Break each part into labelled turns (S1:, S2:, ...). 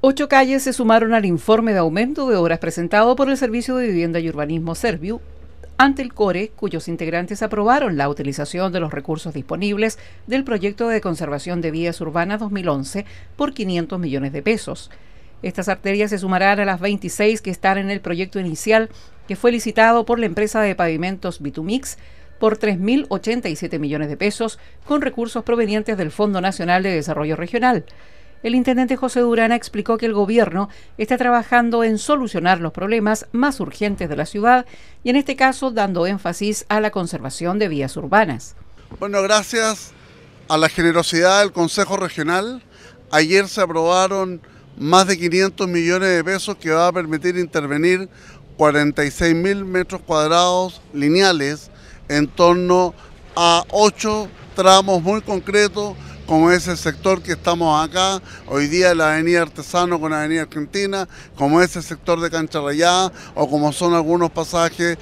S1: Ocho calles se sumaron al informe de aumento de obras presentado por el Servicio de Vivienda y Urbanismo Serviu ante el CORE, cuyos integrantes aprobaron la utilización de los recursos disponibles del proyecto de conservación de vías urbanas 2011 por 500 millones de pesos. Estas arterias se sumarán a las 26 que están en el proyecto inicial, que fue licitado por la empresa de pavimentos Bitumix por 3.087 millones de pesos con recursos provenientes del Fondo Nacional de Desarrollo Regional el intendente José Durana explicó que el gobierno está trabajando en solucionar los problemas más urgentes de la ciudad y en este caso dando énfasis a la conservación de vías urbanas.
S2: Bueno, gracias a la generosidad del Consejo Regional, ayer se aprobaron más de 500 millones de pesos que va a permitir intervenir 46 mil metros cuadrados lineales en torno a ocho tramos muy concretos como es el sector que estamos acá, hoy día la Avenida Artesano con la Avenida Argentina, como es el sector de Cancha Rayada o como son algunos pasajes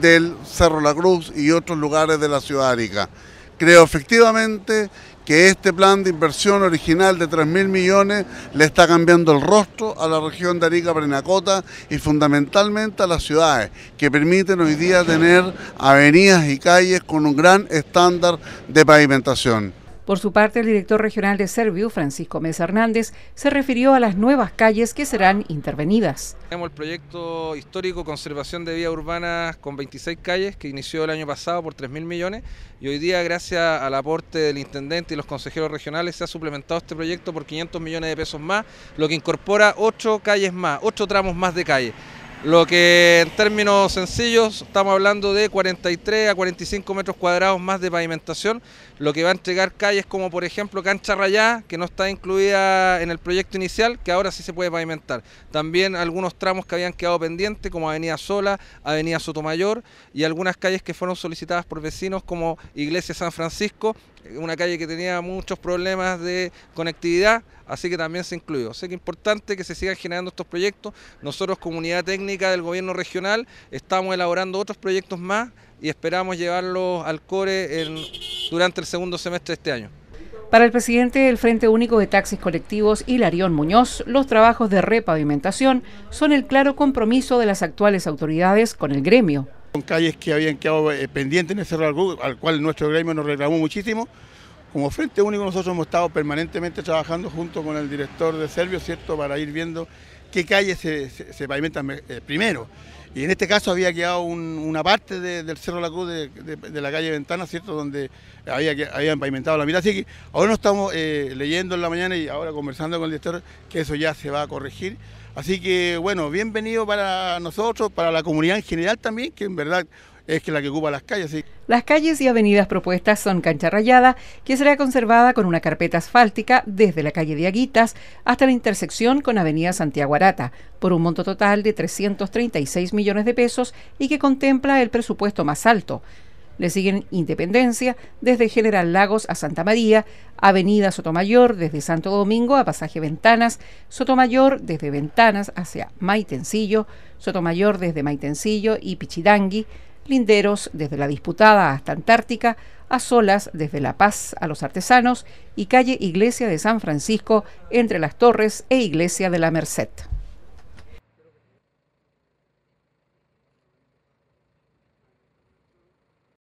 S2: del Cerro La Cruz y otros lugares de la ciudad de Arica. Creo efectivamente que este plan de inversión original de 3.000 millones le está cambiando el rostro a la región de Arica Prenacota y fundamentalmente a las ciudades, que permiten hoy día tener avenidas y calles con un gran estándar de pavimentación.
S1: Por su parte, el director regional de Serviu, Francisco Mesa Hernández, se refirió a las nuevas calles que serán intervenidas. Tenemos el proyecto
S3: histórico Conservación de Vías Urbanas con 26 calles que inició el año pasado por 3.000 millones y hoy día, gracias al aporte del intendente y los consejeros regionales, se ha suplementado este proyecto por 500 millones de pesos más, lo que incorpora 8 calles más, 8 tramos más de calle. Lo que en términos sencillos estamos hablando de 43 a 45 metros cuadrados más de pavimentación, lo que va a entregar calles como por ejemplo Cancha Rayá, que no está incluida en el proyecto inicial, que ahora sí se puede pavimentar. También algunos tramos que habían quedado pendientes, como Avenida Sola, Avenida Sotomayor y algunas calles que fueron solicitadas por vecinos como Iglesia San Francisco, una calle que tenía muchos problemas de conectividad, así que también se incluyó. Sé que es importante que se sigan generando estos proyectos. Nosotros, comunidad técnica del gobierno regional, estamos elaborando otros proyectos más y esperamos llevarlos al core durante el segundo semestre de este año.
S1: Para el presidente del Frente Único de Taxis Colectivos, Hilarión Muñoz, los trabajos de repavimentación son el claro compromiso de las actuales autoridades con el gremio.
S4: Son calles que habían quedado eh, pendientes en el Cerro al cual nuestro gremio nos reclamó muchísimo. Como Frente Único nosotros hemos estado permanentemente trabajando junto con el director de Servio, ¿cierto?, para ir viendo qué calle se, se, pavimentan eh, primero. Y en este caso había quedado una parte del Cerro de la Cruz de, la calle Ventana, ¿cierto? Donde había, habían pavimentado la mitad. Así que ahora no estamos eh, leyendo en la mañana y ahora conversando con el director que eso ya se va a corregir. Así que bueno, bienvenido para nosotros, para la comunidad en general también, que en verdad es que la que ocupa las calles.
S1: Las calles y avenidas propuestas son Cancha Rayada, que será conservada con una carpeta asfáltica desde la calle de Aguitas hasta la intersección con Avenida Santiago Arata, por un monto total de 336 millones de pesos y que contempla el presupuesto más alto. Le siguen Independencia desde General Lagos a Santa María, Avenida Sotomayor desde Santo Domingo a Pasaje Ventanas, Sotomayor desde Ventanas hacia Maitencillo, Sotomayor desde Maitencillo y Pichidangui, linderos desde la disputada hasta Antártica, a solas desde La Paz a los artesanos y calle Iglesia de San Francisco entre las Torres e Iglesia de la Merced.